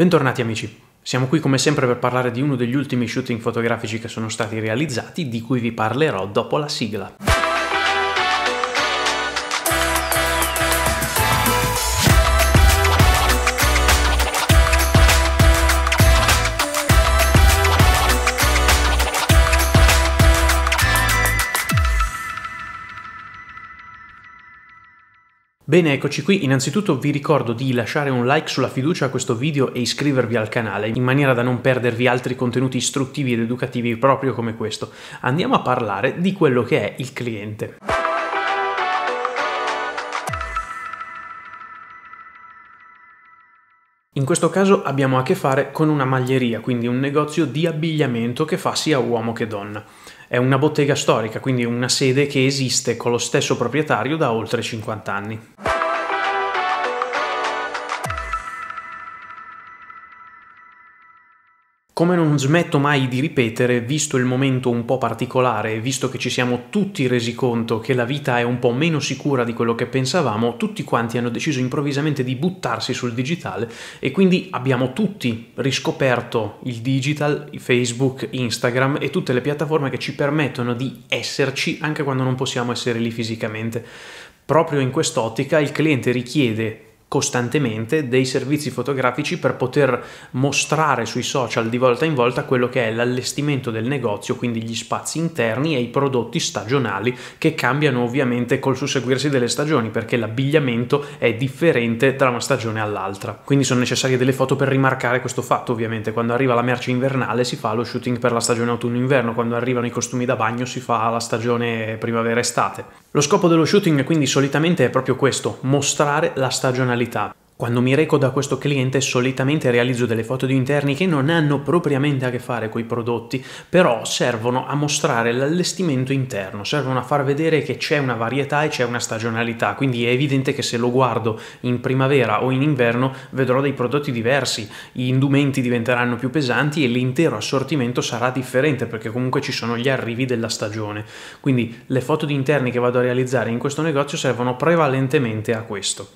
Bentornati amici, siamo qui come sempre per parlare di uno degli ultimi shooting fotografici che sono stati realizzati, di cui vi parlerò dopo la sigla. Bene, eccoci qui. Innanzitutto vi ricordo di lasciare un like sulla fiducia a questo video e iscrivervi al canale, in maniera da non perdervi altri contenuti istruttivi ed educativi proprio come questo. Andiamo a parlare di quello che è il cliente. In questo caso abbiamo a che fare con una maglieria, quindi un negozio di abbigliamento che fa sia uomo che donna. È una bottega storica, quindi una sede che esiste con lo stesso proprietario da oltre 50 anni. Come non smetto mai di ripetere, visto il momento un po' particolare, visto che ci siamo tutti resi conto che la vita è un po' meno sicura di quello che pensavamo, tutti quanti hanno deciso improvvisamente di buttarsi sul digitale e quindi abbiamo tutti riscoperto il digital, Facebook, Instagram e tutte le piattaforme che ci permettono di esserci anche quando non possiamo essere lì fisicamente. Proprio in quest'ottica il cliente richiede costantemente dei servizi fotografici per poter mostrare sui social di volta in volta quello che è l'allestimento del negozio, quindi gli spazi interni e i prodotti stagionali che cambiano ovviamente col susseguirsi delle stagioni perché l'abbigliamento è differente tra una stagione all'altra. Quindi sono necessarie delle foto per rimarcare questo fatto ovviamente, quando arriva la merce invernale si fa lo shooting per la stagione autunno-inverno, quando arrivano i costumi da bagno si fa la stagione primavera-estate. Lo scopo dello shooting quindi solitamente è proprio questo, mostrare la stagionalità funzionalità. Quando mi reco da questo cliente solitamente realizzo delle foto di interni che non hanno propriamente a che fare con i prodotti, però servono a mostrare l'allestimento interno, servono a far vedere che c'è una varietà e c'è una stagionalità, quindi è evidente che se lo guardo in primavera o in inverno vedrò dei prodotti diversi, gli indumenti diventeranno più pesanti e l'intero assortimento sarà differente perché comunque ci sono gli arrivi della stagione. Quindi le foto di interni che vado a realizzare in questo negozio servono prevalentemente a questo.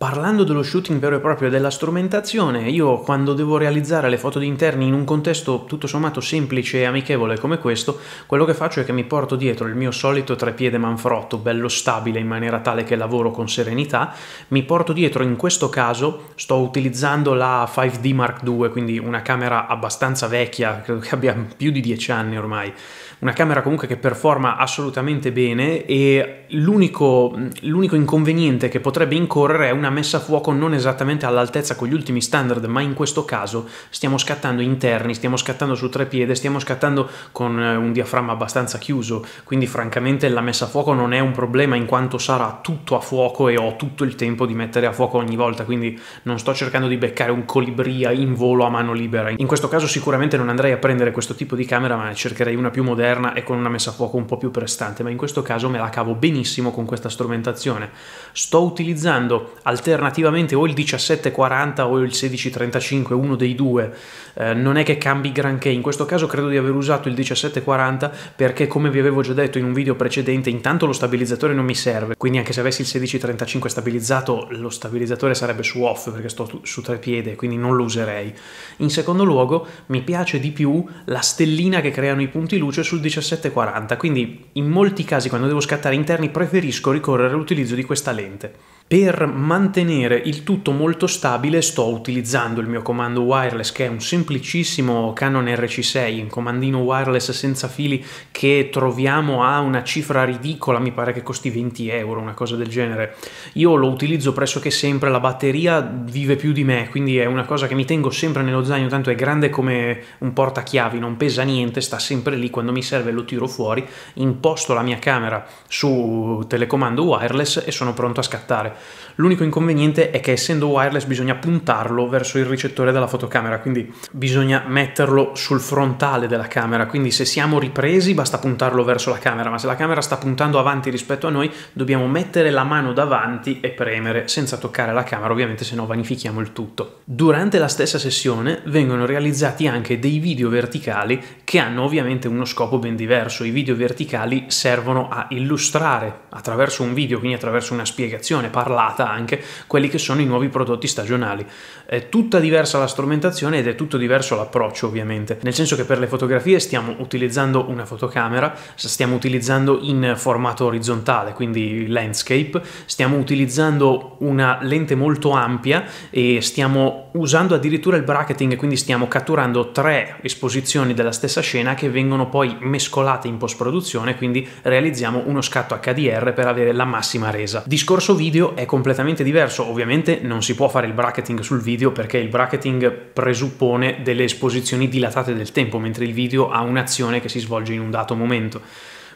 Parlando dello shooting vero e proprio e della strumentazione, io quando devo realizzare le foto di interni in un contesto tutto sommato semplice e amichevole come questo, quello che faccio è che mi porto dietro il mio solito trepiede manfrotto, bello stabile in maniera tale che lavoro con serenità, mi porto dietro in questo caso sto utilizzando la 5D Mark II, quindi una camera abbastanza vecchia, credo che abbia più di 10 anni ormai, una camera comunque che performa assolutamente bene e l'unico, l'unico inconveniente che potrebbe incorrere è una messa a fuoco non esattamente all'altezza con gli ultimi standard, ma in questo caso stiamo scattando interni, stiamo scattando su tre piede, stiamo scattando con eh, un diaframma abbastanza chiuso, quindi francamente la messa a fuoco non è un problema in quanto sarà tutto a fuoco e ho tutto il tempo di mettere a fuoco ogni volta, quindi non sto cercando di beccare un colibria in volo a mano libera. In questo caso sicuramente non andrei a prendere questo tipo di camera, ma cercherei una più moderna e con una messa a fuoco un po' più prestante, ma in questo caso me la cavo benissimo con questa strumentazione. Sto utilizzando al alternativamente o il 1740 o il 1635, uno dei due, eh, non è che cambi granché, in questo caso credo di aver usato il 1740 perché come vi avevo già detto in un video precedente intanto lo stabilizzatore non mi serve, quindi anche se avessi il 1635 stabilizzato lo stabilizzatore sarebbe su off perché sto su tre piede, quindi non lo userei. In secondo luogo mi piace di più la stellina che creano i punti luce sul 1740, quindi in molti casi quando devo scattare interni preferisco ricorrere all'utilizzo di questa lente. Per mantenere il tutto molto stabile sto utilizzando il mio comando wireless che è un semplicissimo Canon RC6, un comandino wireless senza fili che troviamo a una cifra ridicola, mi pare che costi 20 euro, una cosa del genere. Io lo utilizzo pressoché sempre, la batteria vive più di me, quindi è una cosa che mi tengo sempre nello zaino, tanto è grande come un portachiavi, non pesa niente, sta sempre lì, quando mi serve lo tiro fuori, imposto la mia camera su telecomando wireless e sono pronto a scattare L'unico inconveniente è che essendo wireless bisogna puntarlo verso il ricettore della fotocamera, quindi bisogna metterlo sul frontale della camera, quindi se siamo ripresi basta puntarlo verso la camera, ma se la camera sta puntando avanti rispetto a noi dobbiamo mettere la mano davanti e premere senza toccare la camera, ovviamente se no vanifichiamo il tutto. Durante la stessa sessione vengono realizzati anche dei video verticali che hanno ovviamente uno scopo ben diverso. I video verticali servono a illustrare attraverso un video, quindi attraverso una spiegazione, parlare parlata anche quelli che sono i nuovi prodotti stagionali. È tutta diversa la strumentazione ed è tutto diverso l'approccio ovviamente, nel senso che per le fotografie stiamo utilizzando una fotocamera, stiamo utilizzando in formato orizzontale, quindi landscape, stiamo utilizzando una lente molto ampia e stiamo usando addirittura il bracketing, quindi stiamo catturando tre esposizioni della stessa scena che vengono poi mescolate in post-produzione, quindi realizziamo uno scatto HDR per avere la massima resa. Discorso video è completamente diverso, ovviamente non si può fare il bracketing sul video video perché il bracketing presuppone delle esposizioni dilatate del tempo, mentre il video ha un'azione che si svolge in un dato momento.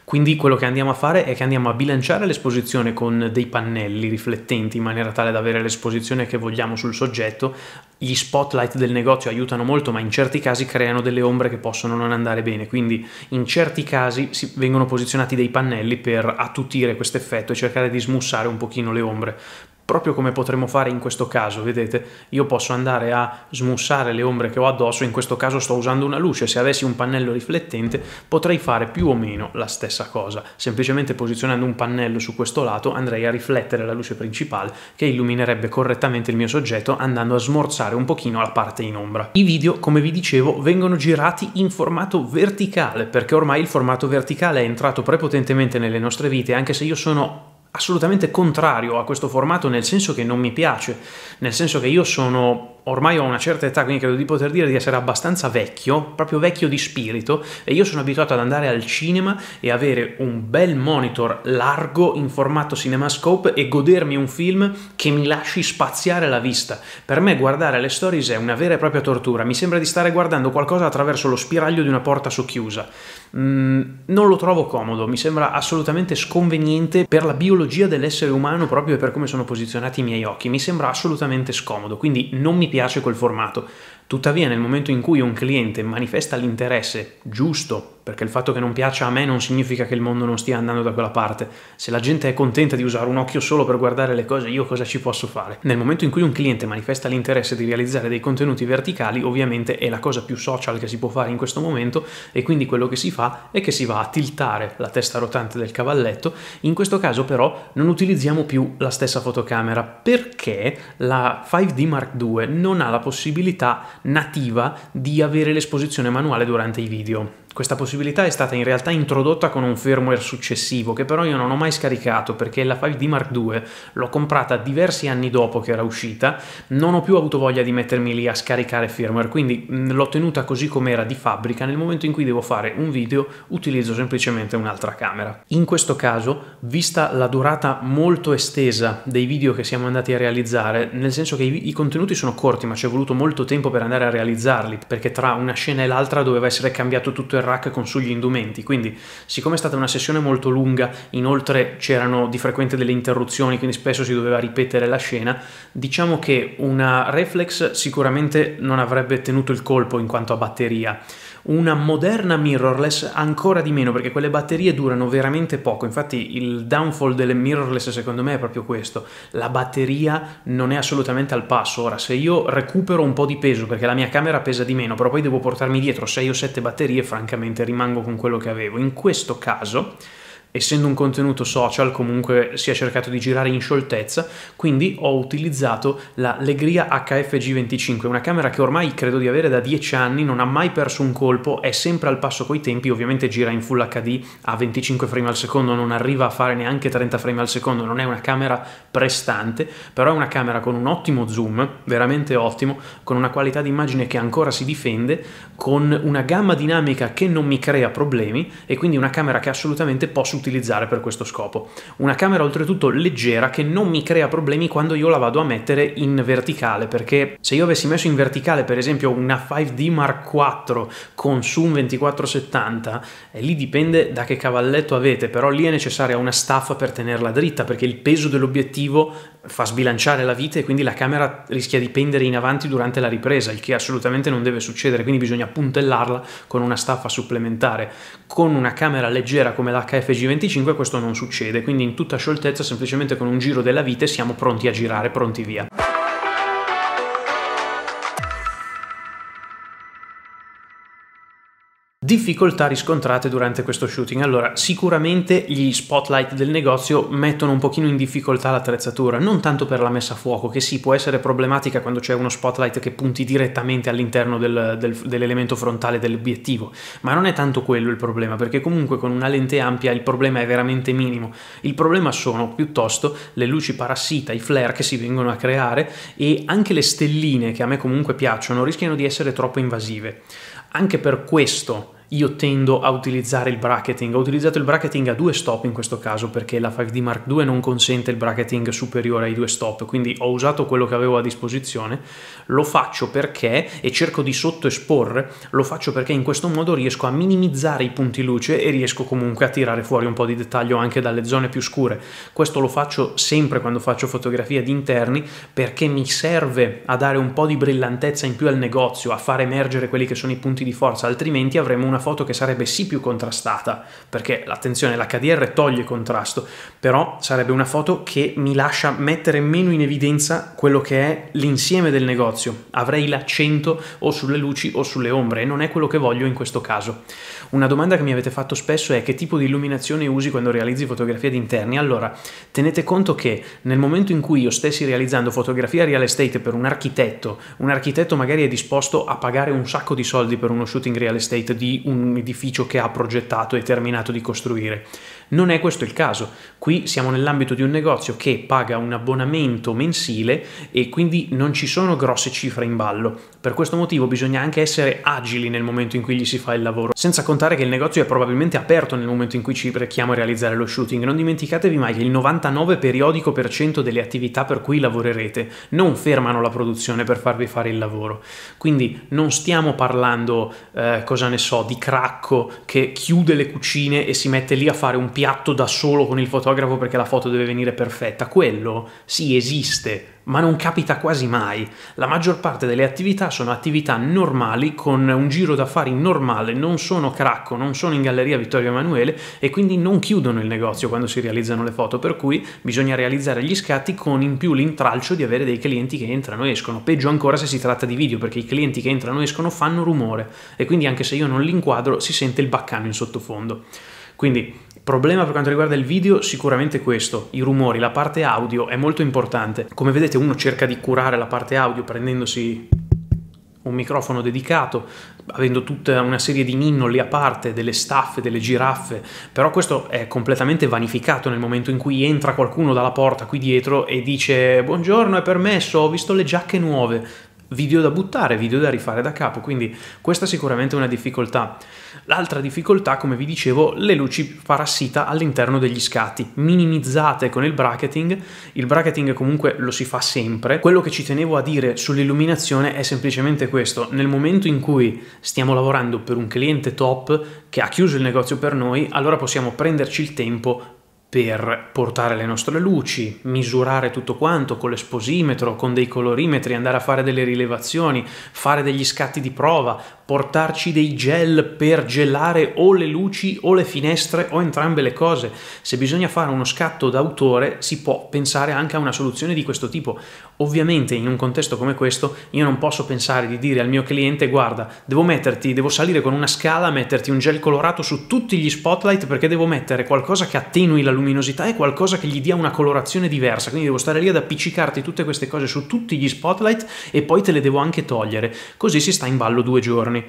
Quindi quello che andiamo a fare è che andiamo a bilanciare l'esposizione con dei pannelli riflettenti in maniera tale da avere l'esposizione che vogliamo sul soggetto. Gli spotlight del negozio aiutano molto, ma in certi casi creano delle ombre che possono non andare bene, quindi in certi casi vengono posizionati dei pannelli per attutire questo effetto e cercare di smussare un pochino le ombre proprio come potremmo fare in questo caso, vedete? Io posso andare a smussare le ombre che ho addosso, in questo caso sto usando una luce, se avessi un pannello riflettente potrei fare più o meno la stessa cosa, semplicemente posizionando un pannello su questo lato andrei a riflettere la luce principale che illuminerebbe correttamente il mio soggetto andando a smorzare un pochino la parte in ombra. I video, come vi dicevo, vengono girati in formato verticale, perché ormai il formato verticale è entrato prepotentemente nelle nostre vite, anche se io sono assolutamente contrario a questo formato nel senso che non mi piace, nel senso che io sono ormai ho una certa età, quindi credo di poter dire di essere abbastanza vecchio, proprio vecchio di spirito, e io sono abituato ad andare al cinema e avere un bel monitor largo in formato CinemaScope e godermi un film che mi lasci spaziare la vista. Per me guardare le stories è una vera e propria tortura, mi sembra di stare guardando qualcosa attraverso lo spiraglio di una porta socchiusa. Mm, non lo trovo comodo, mi sembra assolutamente sconveniente per la biologia dell'essere umano proprio per come sono posizionati i miei occhi, mi sembra assolutamente scomodo, quindi non mi piace quel formato. Tuttavia nel momento in cui un cliente manifesta l'interesse giusto perché il fatto che non piaccia a me non significa che il mondo non stia andando da quella parte. Se la gente è contenta di usare un occhio solo per guardare le cose, io cosa ci posso fare? Nel momento in cui un cliente manifesta l'interesse di realizzare dei contenuti verticali, ovviamente è la cosa più social che si può fare in questo momento e quindi quello che si fa è che si va a tiltare la testa rotante del cavalletto. In questo caso però non utilizziamo più la stessa fotocamera perché la 5D Mark II non ha la possibilità nativa di avere l'esposizione manuale durante i video. Questa possibilità è stata in realtà introdotta con un firmware successivo, che però io non ho mai scaricato perché la 5D Mark II l'ho comprata diversi anni dopo che era uscita, non ho più avuto voglia di mettermi lì a scaricare firmware, quindi l'ho tenuta così com'era di fabbrica, nel momento in cui devo fare un video utilizzo semplicemente un'altra camera. In questo caso, vista la durata molto estesa dei video che siamo andati a realizzare, nel senso che i, i contenuti sono corti ma ci è voluto molto tempo per andare a realizzarli, perché tra una scena e l'altra doveva essere cambiato tutto il rack con sugli indumenti, quindi siccome è stata una sessione molto lunga, inoltre c'erano di frequente delle interruzioni, quindi spesso si doveva ripetere la scena, diciamo che una reflex sicuramente non avrebbe tenuto il colpo in quanto a batteria una moderna mirrorless ancora di meno perché quelle batterie durano veramente poco, infatti il downfall delle mirrorless secondo me è proprio questo, la batteria non è assolutamente al passo, ora se io recupero un po' di peso perché la mia camera pesa di meno, però poi devo portarmi dietro 6 o 7 batterie francamente rimango con quello che avevo, in questo caso essendo un contenuto social comunque si è cercato di girare in scioltezza, quindi ho utilizzato la Legria HFG25, una camera che ormai credo di avere da 10 anni, non ha mai perso un colpo, è sempre al passo coi tempi, ovviamente gira in Full HD a 25 frame al secondo, non arriva a fare neanche 30 frame al secondo, non è una camera prestante, però è una camera con un ottimo zoom, veramente ottimo, con una qualità di immagine che ancora si difende, con una gamma dinamica che non mi crea problemi e quindi una camera che assolutamente posso utilizzare utilizzare per questo scopo. Una camera oltretutto leggera che non mi crea problemi quando io la vado a mettere in verticale, perché se io avessi messo in verticale per esempio una 5D Mark IV con su 2470, eh, lì dipende da che cavalletto avete, però lì è necessaria una staffa per tenerla dritta, perché il peso dell'obiettivo fa sbilanciare la vite e quindi la camera rischia di pendere in avanti durante la ripresa, il che assolutamente non deve succedere, quindi bisogna puntellarla con una staffa supplementare. Con una camera leggera come l'HFG20 2025 questo non succede, quindi in tutta scioltezza, semplicemente con un giro della vite siamo pronti a girare, pronti via. difficoltà riscontrate durante questo shooting? Allora, sicuramente gli spotlight del negozio mettono un pochino in difficoltà l'attrezzatura, non tanto per la messa a fuoco, che sì, può essere problematica quando c'è uno spotlight che punti direttamente all'interno del, del, dell'elemento frontale dell'obiettivo, ma non è tanto quello il problema, perché comunque con una lente ampia il problema è veramente minimo. Il problema sono piuttosto le luci parassita, i flare che si vengono a creare e anche le stelline, che a me comunque piacciono, rischiano di essere troppo invasive. Anche per questo io tendo a utilizzare il bracketing. Ho utilizzato il bracketing a due stop in questo caso perché la 5D Mark II non consente il bracketing superiore ai due stop, quindi ho usato quello che avevo a disposizione. Lo faccio perché, e cerco di sottoesporre, lo faccio perché in questo modo riesco a minimizzare i punti luce e riesco comunque a tirare fuori un po' di dettaglio anche dalle zone più scure. Questo lo faccio sempre quando faccio fotografie di interni perché mi serve a dare un po' di brillantezza in più al negozio, a far emergere quelli che sono i punti di forza, altrimenti avremo una foto che sarebbe sì più contrastata, perché attenzione, l'HDR toglie contrasto, però sarebbe una foto che mi lascia mettere meno in evidenza quello che è l'insieme del negozio. Avrei l'accento o sulle luci o sulle ombre e non è quello che voglio in questo caso. Una domanda che mi avete fatto spesso è che tipo di illuminazione usi quando realizzi fotografia di interni? Allora, tenete conto che nel momento in cui io stessi realizzando fotografia real estate per un architetto, un architetto magari è disposto a pagare un sacco di soldi per uno shooting real estate di un edificio che ha progettato e terminato di costruire. Non è questo il caso. Qui siamo nell'ambito di un negozio che paga un abbonamento mensile e quindi non ci sono grosse cifre in ballo. Per questo motivo bisogna anche essere agili nel momento in cui gli si fa il lavoro, senza contare che il negozio è probabilmente aperto nel momento in cui ci rechiamo a realizzare lo shooting. Non dimenticatevi mai che il 99 periodico per cento delle attività per cui lavorerete non fermano la produzione per farvi fare il lavoro. Quindi non stiamo parlando, eh, cosa ne so, di cracco che chiude le cucine e si mette lì a fare un piatto da solo con il fotografo perché la foto deve venire perfetta, quello sì esiste, ma non capita quasi mai. La maggior parte delle attività sono attività normali, con un giro d'affari normale, non sono cracco, non sono in galleria Vittorio Emanuele e quindi non chiudono il negozio quando si realizzano le foto, per cui bisogna realizzare gli scatti con in più l'intralcio di avere dei clienti che entrano e escono. Peggio ancora se si tratta di video, perché i clienti che entrano e escono fanno rumore e quindi anche se io non li inquadro si sente il baccano in sottofondo. Quindi Problema per quanto riguarda il video sicuramente questo, i rumori, la parte audio è molto importante. Come vedete uno cerca di curare la parte audio prendendosi un microfono dedicato, avendo tutta una serie di ninnoli a parte, delle staffe, delle giraffe, però questo è completamente vanificato nel momento in cui entra qualcuno dalla porta qui dietro e dice buongiorno è permesso, ho visto le giacche nuove video da buttare, video da rifare da capo, quindi questa è sicuramente una difficoltà. L'altra difficoltà, come vi dicevo, le luci parassita all'interno degli scatti, minimizzate con il bracketing, il bracketing comunque lo si fa sempre. Quello che ci tenevo a dire sull'illuminazione è semplicemente questo, nel momento in cui stiamo lavorando per un cliente top che ha chiuso il negozio per noi, allora possiamo prenderci il tempo per portare le nostre luci, misurare tutto quanto con l'esposimetro, con dei colorimetri, andare a fare delle rilevazioni, fare degli scatti di prova, portarci dei gel per gelare o le luci o le finestre o entrambe le cose. Se bisogna fare uno scatto d'autore si può pensare anche a una soluzione di questo tipo. Ovviamente in un contesto come questo io non posso pensare di dire al mio cliente guarda, devo metterti, devo salire con una scala, metterti un gel colorato su tutti gli spotlight perché devo mettere qualcosa che attenui la luce luminosità è qualcosa che gli dia una colorazione diversa, quindi devo stare lì ad appiccicarti tutte queste cose su tutti gli spotlight e poi te le devo anche togliere, così si sta in ballo due giorni.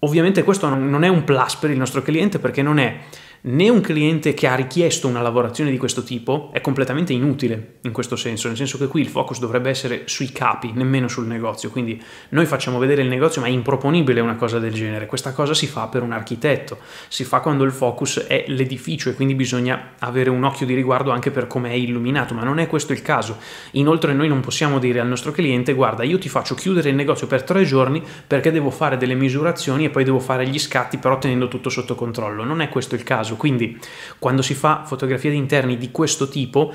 Ovviamente questo non è un plus per il nostro cliente perché non è né un cliente che ha richiesto una lavorazione di questo tipo è completamente inutile in questo senso, nel senso che qui il focus dovrebbe essere sui capi, nemmeno sul negozio, quindi noi facciamo vedere il negozio ma è improponibile una cosa del genere, questa cosa si fa per un architetto, si fa quando il focus è l'edificio e quindi bisogna avere un occhio di riguardo anche per come è illuminato, ma non è questo il caso. Inoltre noi non possiamo dire al nostro cliente guarda io ti faccio chiudere il negozio per tre giorni perché devo fare delle misurazioni e poi devo fare gli scatti però tenendo tutto sotto controllo, non è questo il caso quindi quando si fa fotografia di interni di questo tipo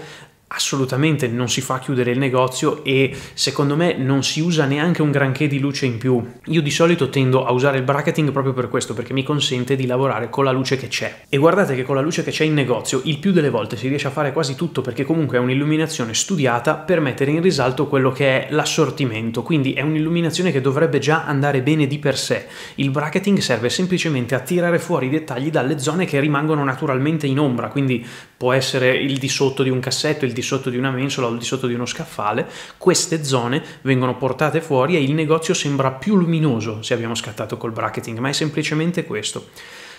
assolutamente non si fa chiudere il negozio e secondo me non si usa neanche un granché di luce in più. Io di solito tendo a usare il bracketing proprio per questo, perché mi consente di lavorare con la luce che c'è. E guardate che con la luce che c'è in negozio, il più delle volte si riesce a fare quasi tutto perché comunque è un'illuminazione studiata per mettere in risalto quello che è l'assortimento, quindi è un'illuminazione che dovrebbe già andare bene di per sé. Il bracketing serve semplicemente a tirare fuori i dettagli dalle zone che rimangono naturalmente in ombra, quindi può essere il di sotto di un cassetto, il di sotto di una mensola o il di sotto di uno scaffale, queste zone vengono portate fuori e il negozio sembra più luminoso se abbiamo scattato col bracketing, ma è semplicemente questo.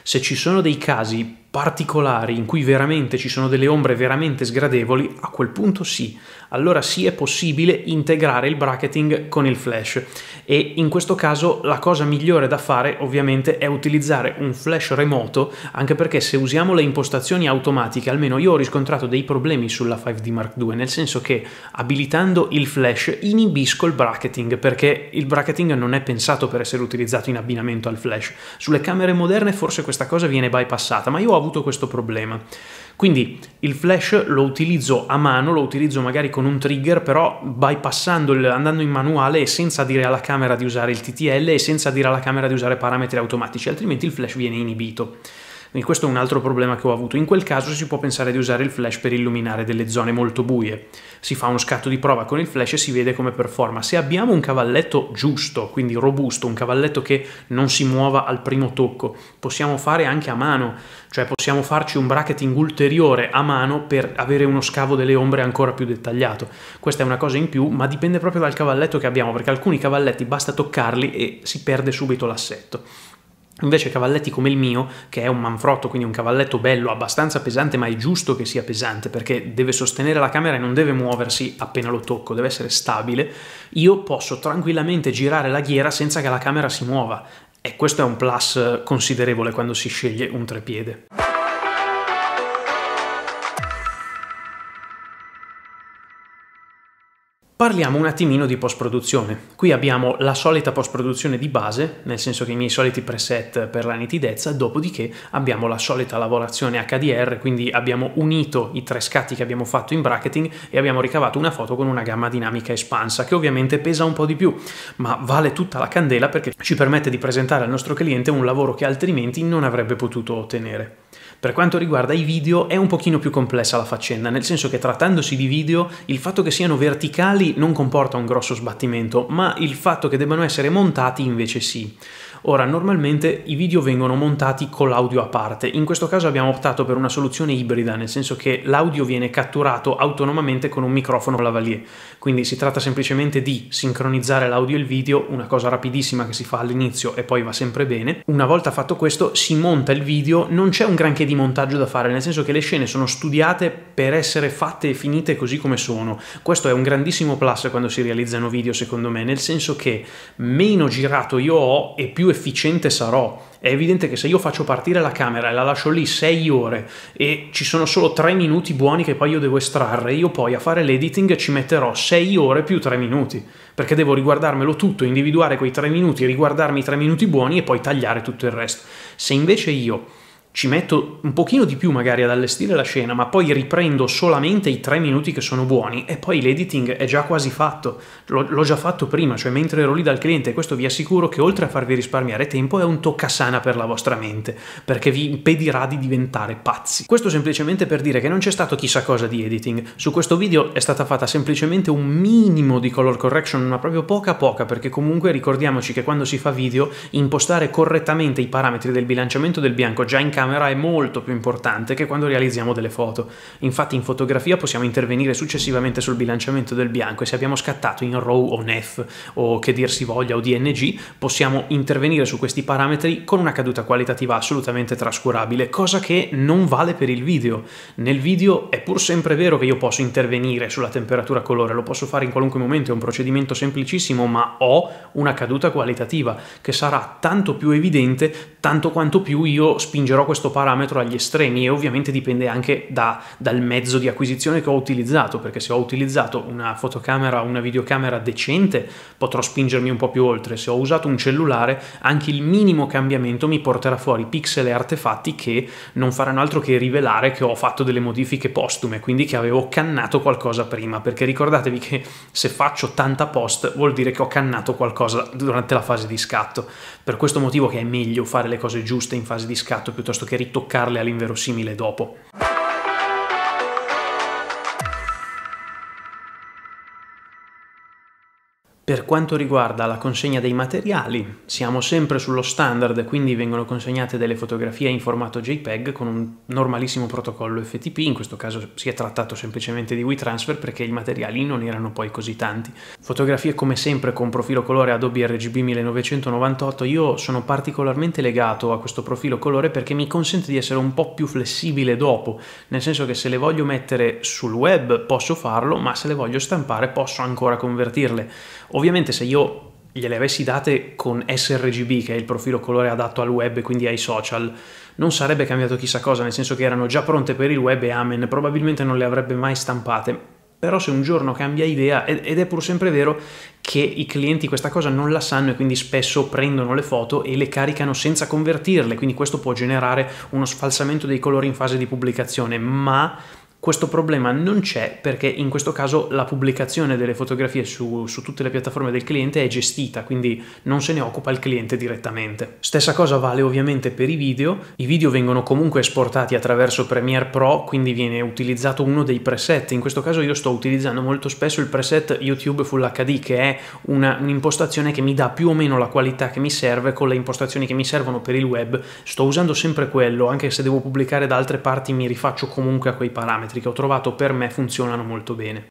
Se ci sono dei casi particolari in cui veramente ci sono delle ombre veramente sgradevoli, a quel punto sì, allora sì è possibile integrare il bracketing con il flash e in questo caso la cosa migliore da fare ovviamente è utilizzare un flash remoto anche perché se usiamo le impostazioni automatiche almeno io ho riscontrato dei problemi sulla 5D Mark II nel senso che abilitando il flash inibisco il bracketing perché il bracketing non è pensato per essere utilizzato in abbinamento al flash sulle camere moderne forse questa cosa viene bypassata ma io ho avuto questo problema quindi il flash lo utilizzo a mano, lo utilizzo magari con un trigger, però bypassando, andando in manuale e senza dire alla camera di usare il TTL e senza dire alla camera di usare parametri automatici, altrimenti il flash viene inibito. Quindi questo è un altro problema che ho avuto. In quel caso si può pensare di usare il flash per illuminare delle zone molto buie. Si fa uno scatto di prova con il flash e si vede come performa. Se abbiamo un cavalletto giusto, quindi robusto, un cavalletto che non si muova al primo tocco, possiamo fare anche a mano, cioè possiamo farci un bracketing ulteriore a mano per avere uno scavo delle ombre ancora più dettagliato. Questa è una cosa in più, ma dipende proprio dal cavalletto che abbiamo, perché alcuni cavalletti basta toccarli e si perde subito l'assetto. Invece cavalletti come il mio, che è un manfrotto, quindi un cavalletto bello, abbastanza pesante, ma è giusto che sia pesante perché deve sostenere la camera e non deve muoversi appena lo tocco, deve essere stabile, io posso tranquillamente girare la ghiera senza che la camera si muova. E questo è un plus considerevole quando si sceglie un trepiede. Parliamo un attimino di post-produzione. Qui abbiamo la solita post-produzione di base, nel senso che i miei soliti preset per la nitidezza, dopodiché abbiamo la solita lavorazione HDR, quindi abbiamo unito i tre scatti che abbiamo fatto in bracketing e abbiamo ricavato una foto con una gamma dinamica espansa, che ovviamente pesa un po' di più, ma vale tutta la candela perché ci permette di presentare al nostro cliente un lavoro che altrimenti non avrebbe potuto ottenere. Per quanto riguarda i video è un pochino più complessa la faccenda, nel senso che trattandosi di video il fatto che siano verticali non comporta un grosso sbattimento, ma il fatto che debbano essere montati invece sì. Ora, normalmente i video vengono montati con l'audio a parte, in questo caso abbiamo optato per una soluzione ibrida, nel senso che l'audio viene catturato autonomamente con un microfono lavalier, quindi si tratta semplicemente di sincronizzare l'audio e il video, una cosa rapidissima che si fa all'inizio e poi va sempre bene. Una volta fatto questo si monta il video, non c'è un granché di montaggio da fare, nel senso che le scene sono studiate per essere fatte e finite così come sono. Questo è un grandissimo plus quando si realizzano video, secondo me, nel senso che meno girato io ho e più efficiente sarò. È evidente che se io faccio partire la camera e la lascio lì 6 ore e ci sono solo 3 minuti buoni che poi io devo estrarre, io poi a fare l'editing ci metterò 6 ore più 3 minuti, perché devo riguardarmelo tutto, individuare quei 3 minuti, riguardarmi i 3 minuti buoni e poi tagliare tutto il resto. Se invece io ci metto un pochino di più magari ad allestire la scena, ma poi riprendo solamente i tre minuti che sono buoni e poi l'editing è già quasi fatto, l'ho già fatto prima, cioè mentre ero lì dal cliente, e questo vi assicuro che oltre a farvi risparmiare tempo è un toccasana per la vostra mente, perché vi impedirà di diventare pazzi. Questo semplicemente per dire che non c'è stato chissà cosa di editing, su questo video è stata fatta semplicemente un minimo di color correction, ma proprio poca poca, perché comunque ricordiamoci che quando si fa video impostare correttamente i parametri del bilanciamento del bianco già in casa camera è molto più importante che quando realizziamo delle foto. Infatti in fotografia possiamo intervenire successivamente sul bilanciamento del bianco e se abbiamo scattato in RAW o NEF o che dir si voglia o DNG, possiamo intervenire su questi parametri con una caduta qualitativa assolutamente trascurabile, cosa che non vale per il video. Nel video è pur sempre vero che io posso intervenire sulla temperatura colore, lo posso fare in qualunque momento, è un procedimento semplicissimo, ma ho una caduta qualitativa che sarà tanto più evidente tanto quanto più io spingerò questo parametro agli estremi e ovviamente dipende anche da, dal mezzo di acquisizione che ho utilizzato, perché se ho utilizzato una fotocamera o una videocamera decente potrò spingermi un po' più oltre, se ho usato un cellulare anche il minimo cambiamento mi porterà fuori pixel e artefatti che non faranno altro che rivelare che ho fatto delle modifiche postume, quindi che avevo cannato qualcosa prima, perché ricordatevi che se faccio tanta post vuol dire che ho cannato qualcosa durante la fase di scatto, per questo motivo che è meglio fare le cose giuste in fase di scatto piuttosto che ritoccarle all'inverosimile dopo. Per quanto riguarda la consegna dei materiali, siamo sempre sullo standard, quindi vengono consegnate delle fotografie in formato JPEG con un normalissimo protocollo FTP, in questo caso si è trattato semplicemente di WeTransfer perché i materiali non erano poi così tanti. Fotografie come sempre con profilo colore Adobe RGB 1998, io sono particolarmente legato a questo profilo colore perché mi consente di essere un po' più flessibile dopo, nel senso che se le voglio mettere sul web posso farlo, ma se le voglio stampare posso ancora convertirle Ovviamente se io gliele avessi date con sRGB, che è il profilo colore adatto al web e quindi ai social, non sarebbe cambiato chissà cosa, nel senso che erano già pronte per il web e amen, probabilmente non le avrebbe mai stampate. Però se un giorno cambia idea, ed è pur sempre vero che i clienti questa cosa non la sanno e quindi spesso prendono le foto e le caricano senza convertirle, quindi questo può generare uno sfalsamento dei colori in fase di pubblicazione, ma questo problema non c'è perché in questo caso la pubblicazione delle fotografie su, su, tutte le piattaforme del cliente è gestita, quindi non se ne occupa il cliente direttamente. Stessa cosa vale ovviamente per i video, i video vengono comunque esportati attraverso Premiere Pro, quindi viene utilizzato uno dei preset, in questo caso io sto utilizzando molto spesso il preset YouTube Full HD che è un'impostazione che mi dà più o meno la qualità che mi serve con le impostazioni che mi servono per il web, sto usando sempre quello, anche se devo pubblicare da altre parti mi rifaccio comunque a quei parametri parametri che ho trovato per me funzionano molto bene.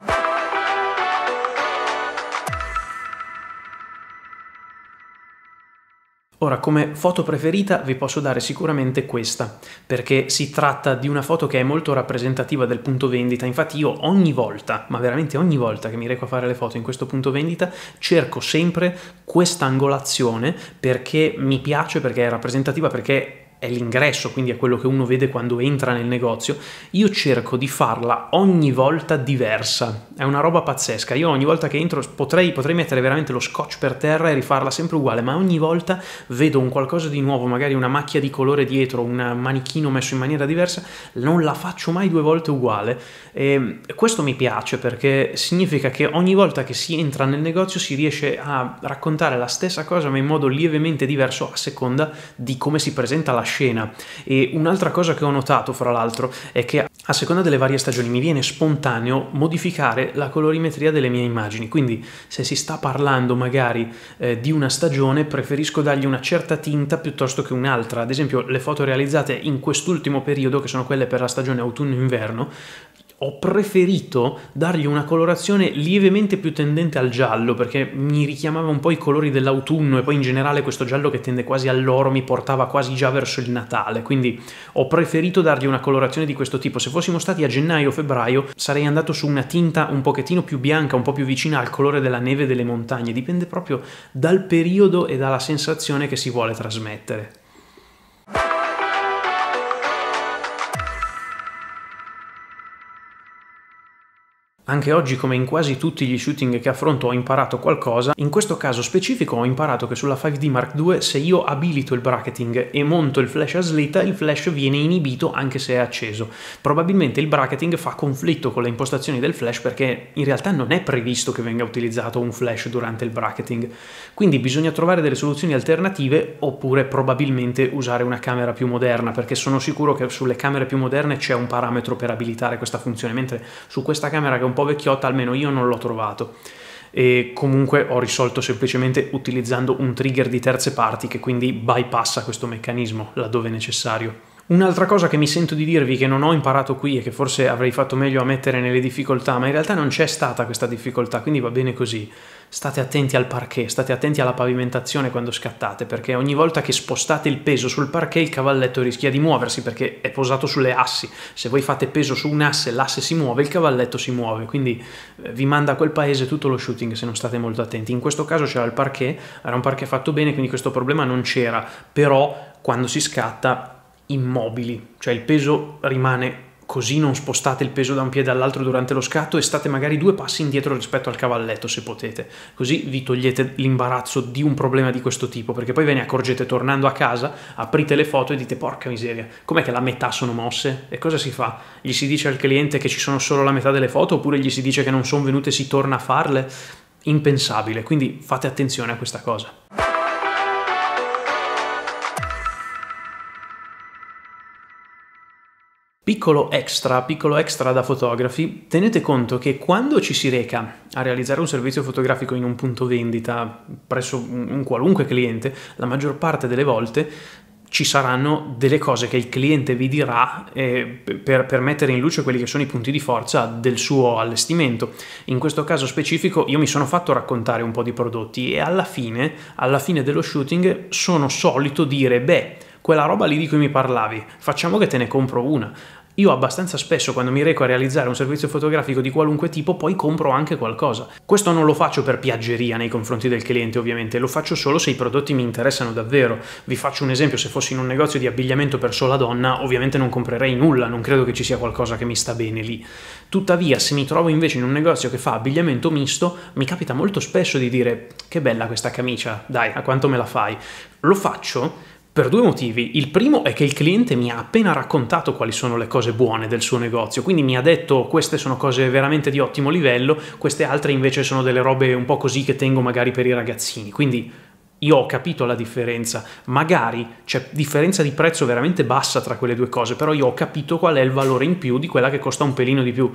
Ora, come foto preferita vi posso dare sicuramente questa, perché si tratta di una foto che è molto rappresentativa del punto vendita, infatti io ogni volta, ma veramente ogni volta che mi reco a fare le foto in questo punto vendita, cerco sempre questa angolazione perché mi piace, perché è rappresentativa, perché è l'ingresso, quindi è quello che uno vede quando entra nel negozio, io cerco di farla ogni volta diversa. È una roba pazzesca. Io ogni volta che entro potrei, potrei mettere veramente lo scotch per terra e rifarla sempre uguale, ma ogni volta vedo un qualcosa di nuovo, magari una macchia di colore dietro, un manichino messo in maniera diversa, non la faccio mai due volte uguale. E ehm, questo mi piace perché significa che ogni volta che si entra nel negozio si riesce a raccontare la stessa cosa ma in modo lievemente diverso a seconda di come si presenta la scena. E un'altra cosa che ho notato, fra l'altro, è che a seconda delle varie stagioni mi viene spontaneo modificare la colorimetria delle mie immagini, quindi se si sta parlando magari eh, di una stagione preferisco dargli una certa tinta piuttosto che un'altra, ad esempio le foto realizzate in quest'ultimo periodo, che sono quelle per la stagione autunno-inverno, ho preferito dargli una colorazione lievemente più tendente al giallo perché mi richiamava un po' i colori dell'autunno e poi in generale questo giallo che tende quasi all'oro mi portava quasi già verso il Natale, quindi ho preferito dargli una colorazione di questo tipo. Se fossimo stati a gennaio o febbraio sarei andato su una tinta un pochettino più bianca, un po' più vicina al colore della neve e delle montagne, dipende proprio dal periodo e dalla sensazione che si vuole trasmettere. Anche oggi, come in quasi tutti gli shooting che affronto, ho imparato qualcosa. In questo caso specifico ho imparato che sulla 5D Mark II, se io abilito il bracketing e monto il flash a slitta, il flash viene inibito anche se è acceso. Probabilmente il bracketing fa conflitto con le impostazioni del flash perché in realtà non è previsto che venga utilizzato un flash durante il bracketing. Quindi bisogna trovare delle soluzioni alternative oppure probabilmente usare una camera più moderna perché sono sicuro che sulle camere più moderne c'è un parametro per abilitare questa funzione, mentre su questa camera che è un po' po' vecchiotta, almeno io non l'ho trovato. E comunque ho risolto semplicemente utilizzando un trigger di terze parti che quindi bypassa questo meccanismo laddove necessario. Un'altra cosa che mi sento di dirvi che non ho imparato qui e che forse avrei fatto meglio a mettere nelle difficoltà, ma in realtà non c'è stata questa difficoltà, quindi va bene così state attenti al parquet, state attenti alla pavimentazione quando scattate, perché ogni volta che spostate il peso sul parquet il cavalletto rischia di muoversi perché è posato sulle assi. Se voi fate peso su un asse, l'asse si muove, il cavalletto si muove, quindi eh, vi manda a quel paese tutto lo shooting se non state molto attenti. In questo caso c'era il parquet, era un parquet fatto bene, quindi questo problema non c'era, però quando si scatta immobili, cioè il peso rimane così non spostate il peso da un piede all'altro durante lo scatto e state magari due passi indietro rispetto al cavalletto se potete, così vi togliete l'imbarazzo di un problema di questo tipo, perché poi ve ne accorgete tornando a casa, aprite le foto e dite porca miseria, com'è che la metà sono mosse? E cosa si fa? Gli si dice al cliente che ci sono solo la metà delle foto oppure gli si dice che non sono venute e si torna a farle? Impensabile, quindi fate attenzione a questa cosa. Piccolo extra, piccolo extra da fotografi, tenete conto che quando ci si reca a realizzare un servizio fotografico in un punto vendita presso un qualunque cliente, la maggior parte delle volte ci saranno delle cose che il cliente vi dirà eh, per, per, mettere in luce quelli che sono i punti di forza del suo allestimento. In questo caso specifico io mi sono fatto raccontare un po' di prodotti e alla fine, alla fine dello shooting sono solito dire beh quella roba lì di cui mi parlavi, facciamo che te ne compro una. Io abbastanza spesso quando mi reco a realizzare un servizio fotografico di qualunque tipo poi compro anche qualcosa. Questo non lo faccio per piaggeria nei confronti del cliente ovviamente, lo faccio solo se i prodotti mi interessano davvero. Vi faccio un esempio, se fossi in un negozio di abbigliamento per sola donna ovviamente non comprerei nulla, non credo che ci sia qualcosa che mi sta bene lì. Tuttavia se mi trovo invece in un negozio che fa abbigliamento misto mi capita molto spesso di dire che bella questa camicia, dai a quanto me la fai. Lo faccio per due motivi. Il primo è che il cliente mi ha appena raccontato quali sono le cose buone del suo negozio, quindi mi ha detto queste sono cose veramente di ottimo livello, queste altre invece sono delle robe un po' così che tengo magari per i ragazzini. Quindi io ho capito la differenza, magari c'è differenza di prezzo veramente bassa tra quelle due cose, però io ho capito qual è il valore in più di quella che costa un pelino di più.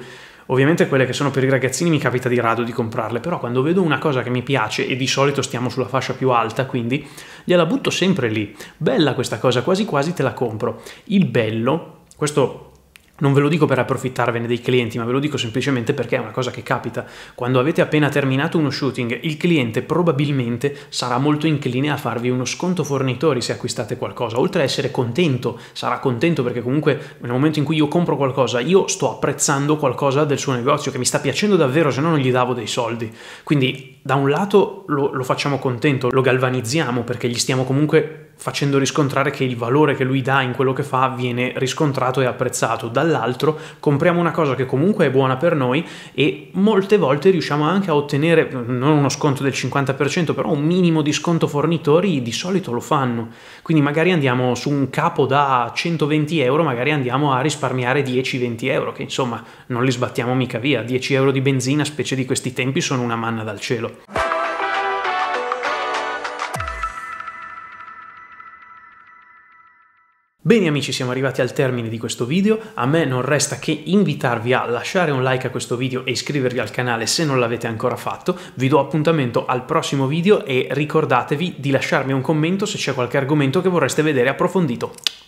Ovviamente quelle che sono per i ragazzini mi capita di rado di comprarle, però quando vedo una cosa che mi piace e di solito stiamo sulla fascia più alta, quindi gliela butto sempre lì. Bella questa cosa, quasi quasi te la compro. Il bello, questo non ve lo dico per approfittarvene dei clienti, ma ve lo dico semplicemente perché è una cosa che capita. Quando avete appena terminato uno shooting, il cliente probabilmente sarà molto incline a farvi uno sconto fornitori se acquistate qualcosa. Oltre a essere contento, sarà contento perché comunque nel momento in cui io compro qualcosa, io sto apprezzando qualcosa del suo negozio che mi sta piacendo davvero, se no non gli davo dei soldi. Quindi da un lato lo, lo facciamo contento, lo galvanizziamo perché gli stiamo comunque facendo riscontrare che il valore che lui dà in quello che fa viene riscontrato e apprezzato. Dal dall'altro, compriamo una cosa che comunque è buona per noi e molte volte riusciamo anche a ottenere non uno sconto del 50%, però un minimo di sconto fornitori di solito lo fanno. Quindi magari andiamo su un capo da 120 euro, magari andiamo a risparmiare 10-20 euro, che insomma non li sbattiamo mica via, 10 euro di benzina, specie di questi tempi, sono una manna dal cielo. Bene amici, siamo arrivati al termine di questo video, a me non resta che invitarvi a lasciare un like a questo video e iscrivervi al canale se non l'avete ancora fatto, vi do appuntamento al prossimo video e ricordatevi di lasciarmi un commento se c'è qualche argomento che vorreste vedere approfondito.